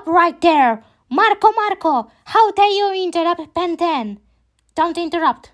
Stop right there! Marco, Marco! How dare you interrupt Pen 10? Don't interrupt.